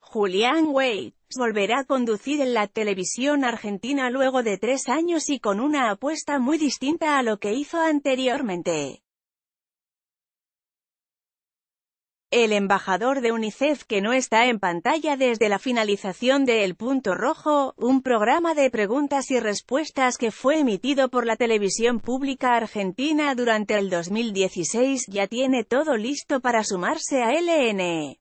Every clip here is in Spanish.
Julián Weitz volverá a conducir en la televisión argentina luego de tres años y con una apuesta muy distinta a lo que hizo anteriormente. El embajador de UNICEF que no está en pantalla desde la finalización de El Punto Rojo, un programa de preguntas y respuestas que fue emitido por la televisión pública argentina durante el 2016, ya tiene todo listo para sumarse a LN. E.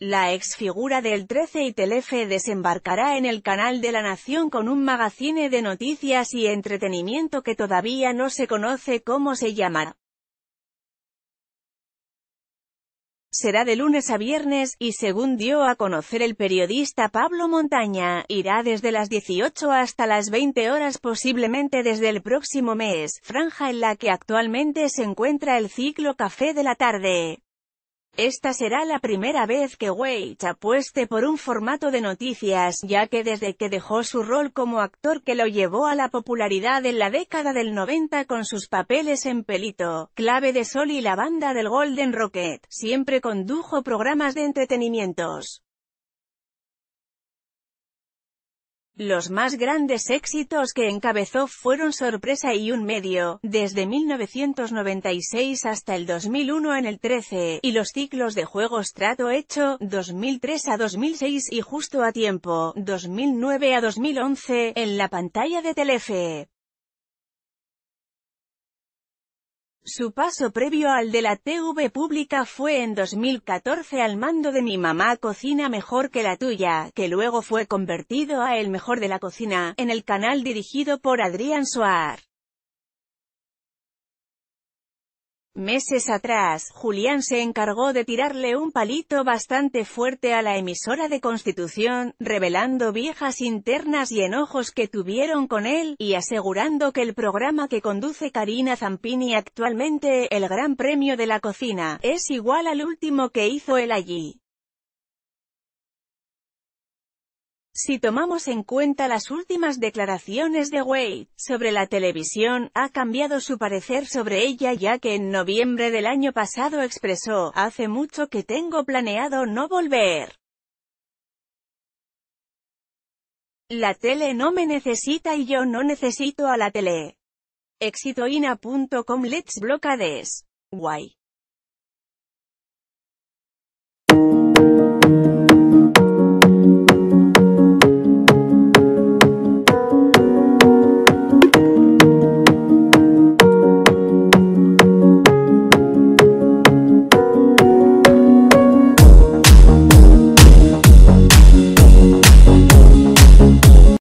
La ex figura del 13 y Telefe desembarcará en el canal de la Nación con un magazine de noticias y entretenimiento que todavía no se conoce cómo se llama. Será de lunes a viernes, y según dio a conocer el periodista Pablo Montaña, irá desde las 18 hasta las 20 horas posiblemente desde el próximo mes, franja en la que actualmente se encuentra el ciclo Café de la Tarde. Esta será la primera vez que Weitz apueste por un formato de noticias, ya que desde que dejó su rol como actor que lo llevó a la popularidad en la década del 90 con sus papeles en Pelito, Clave de Sol y la banda del Golden Rocket, siempre condujo programas de entretenimientos. Los más grandes éxitos que encabezó fueron Sorpresa y Un Medio, desde 1996 hasta el 2001 en el 13, y los ciclos de juegos Trato Hecho, 2003 a 2006 y Justo a Tiempo, 2009 a 2011, en la pantalla de Telefe. Su paso previo al de la TV pública fue en 2014 al mando de Mi mamá cocina mejor que la tuya, que luego fue convertido a El mejor de la cocina, en el canal dirigido por Adrián Suar. Meses atrás, Julián se encargó de tirarle un palito bastante fuerte a la emisora de Constitución, revelando viejas internas y enojos que tuvieron con él, y asegurando que el programa que conduce Karina Zampini actualmente, el Gran Premio de la Cocina, es igual al último que hizo él allí. Si tomamos en cuenta las últimas declaraciones de Wade sobre la televisión, ha cambiado su parecer sobre ella ya que en noviembre del año pasado expresó, hace mucho que tengo planeado no volver. La tele no me necesita y yo no necesito a la tele. Exitoina.com Let's Blockades. Guay.